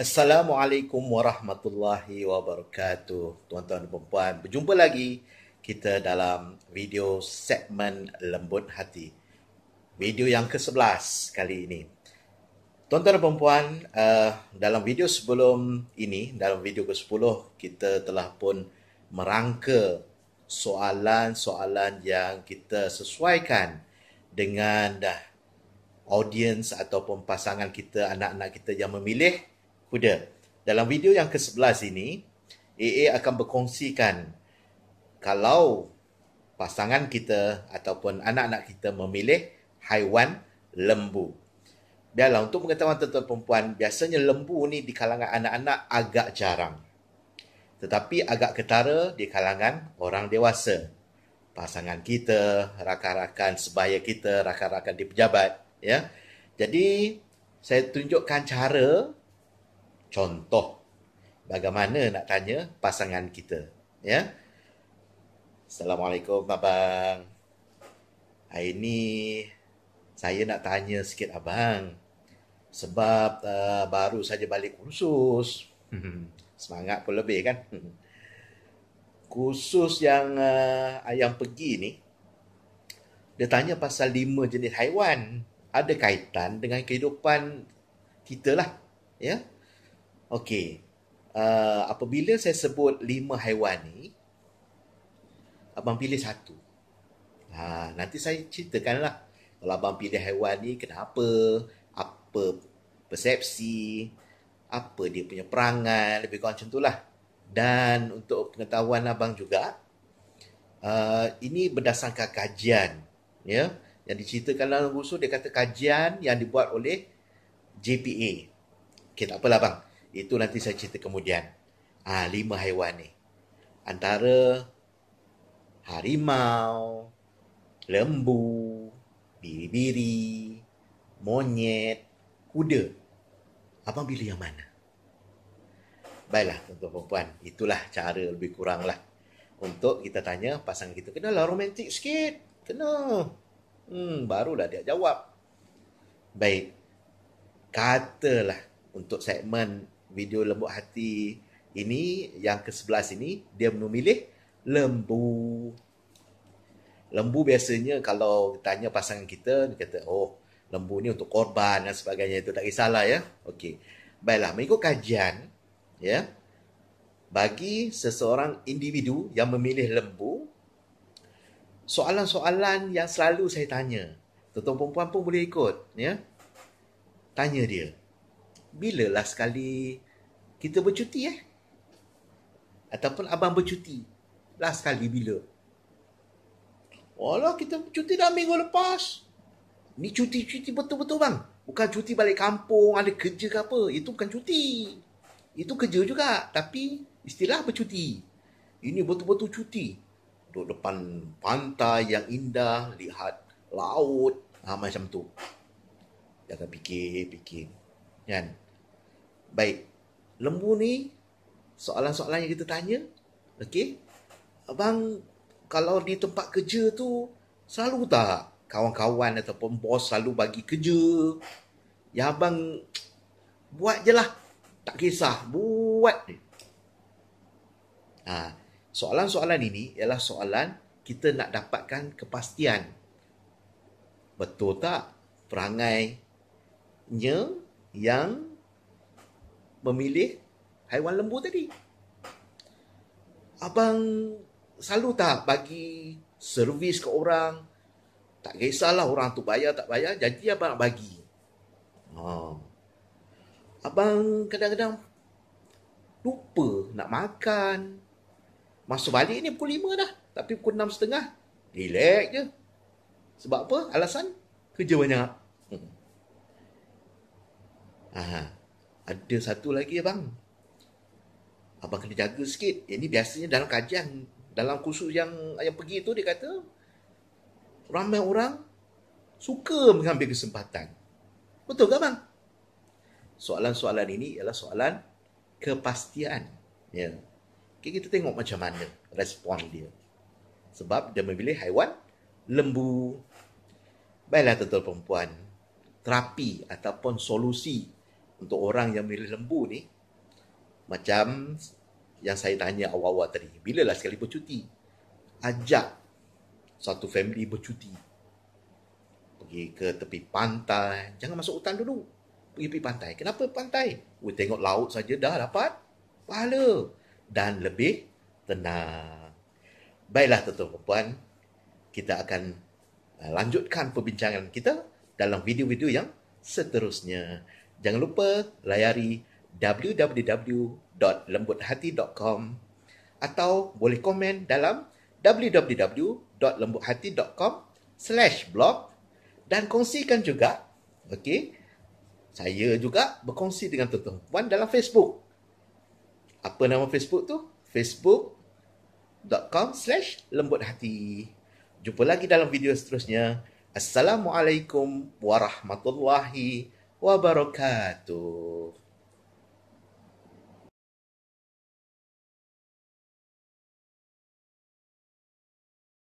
Assalamualaikum warahmatullahi wabarakatuh. Tuan-tuan dan puan berjumpa lagi kita dalam video segmen Lembut Hati. Video yang ke-11 kali ini. Tuan-tuan dan puan uh, eh, dalam video sebelum ini, dalam video ke-10, kita telah pun merangka soalan-soalan yang kita sesuaikan dengan dah audience ataupun pasangan kita, anak-anak kita yang memilih kuda. Dalam video yang ke-11 ini, AA akan berkongsikan kalau pasangan kita ataupun anak-anak kita memilih haiwan lembu. Biarlah untuk pengetahuan tuan-tuan perempuan, biasanya lembu ni di kalangan anak-anak agak jarang. Tetapi agak ketara di kalangan orang dewasa. Pasangan kita, rakan-rakan sebaya kita, rakan-rakan di pejabat. Ya. Jadi, saya tunjukkan cara contoh bagaimana nak tanya pasangan kita ya Assalamualaikum abang hari ni saya nak tanya sikit abang sebab uh, baru saja balik kursus hmm, semangat pun lebih kan hmm. kursus yang uh, eh, ayam pergi ni dia tanya pasal lima jenis haiwan ada kaitan dengan kehidupan kita lah ya yeah? Okey. Uh, apabila saya sebut lima haiwan ni, abang pilih satu. Ha, nanti saya ceritakanlah kalau abang pilih haiwan ni kenapa, apa persepsi, apa dia punya perangai, lebih kurang macam itulah. Dan untuk pengetahuan abang juga, uh, ini berdasarkan kajian. ya Yang diceritakan dalam rusuh, dia kata kajian yang dibuat oleh JPA. Okey, tak apalah bang? Itu nanti saya cerita kemudian. Ha, lima haiwan ni. Antara harimau, lembu, biri-biri, monyet, kuda. Abang pilih yang mana? Baiklah, tuan-tuan perempuan. Itulah cara lebih kurang lah. Untuk kita tanya pasangan kita. Kenalah romantik sikit. Kena. Hmm, barulah dia jawab. Baik. Katalah untuk segmen video lembut hati ini yang ke-11 ini dia memilih lembu. Lembu biasanya kalau tanya pasangan kita dia kata oh lembu ni untuk korban dan sebagainya itu tak kisahlah ya. Okey. Baiklah mengikut kajian ya. Bagi seseorang individu yang memilih lembu soalan-soalan yang selalu saya tanya. Tuan-tuan perempuan pun boleh ikut ya. Tanya dia. Bila bilalah sekali kita bercuti eh? Ataupun abang bercuti. Last sekali bila? Walau kita cuti dah minggu lepas. Ni cuti-cuti betul-betul bang. Bukan cuti balik kampung, ada kerja ke apa. Itu bukan cuti. Itu kerja juga. Tapi istilah bercuti. Ini betul-betul cuti. Duduk depan pantai yang indah. Lihat laut. Ha, macam tu. Jangan fikir-fikir. Kan? Fikir. Baik. Lembu ni soalan-soalan yang kita tanya. Okey. Abang kalau di tempat kerja tu selalu tak kawan-kawan ataupun bos selalu bagi kerja. Ya abang buat je lah. Tak kisah. Buat je. Ha, soalan-soalan ini ialah soalan kita nak dapatkan kepastian. Betul tak? Perangainya yang memilih haiwan lembu tadi. Abang selalu tak bagi servis ke orang. Tak kisahlah orang tu bayar tak bayar. Janji abang bagi. Oh. Abang kadang-kadang lupa nak makan. Masuk balik ni pukul 5 dah. Tapi pukul 6 setengah. Relax je. Sebab apa? Alasan? Kerja banyak. Hmm. Aha ada satu lagi abang. Abang kena jaga sikit. Yang ni biasanya dalam kajian, dalam kursus yang yang pergi tu dia kata ramai orang suka mengambil kesempatan. Betul ke abang? Soalan-soalan ini ialah soalan kepastian. Ya. Okay, kita tengok macam mana respon dia. Sebab dia memilih haiwan lembu. Baiklah tuan-tuan perempuan. Terapi ataupun solusi untuk orang yang memilih lembu ni macam yang saya tanya awal-awal tadi bila lah sekali bercuti ajak satu family bercuti pergi ke tepi pantai jangan masuk hutan dulu pergi pergi pantai kenapa pantai we tengok laut saja dah dapat pahala dan lebih tenang baiklah tuan-tuan puan kita akan eh, lanjutkan perbincangan kita dalam video-video yang seterusnya Jangan lupa layari www.lembuthati.com atau boleh komen dalam www.lembuthati.com slash blog dan kongsikan juga okay? saya juga berkongsi dengan tuan-tuan puan dalam Facebook apa nama Facebook tu? facebook.com slash lembuthati jumpa lagi dalam video seterusnya Assalamualaikum warahmatullahi wabarakatuh wabarakatuh.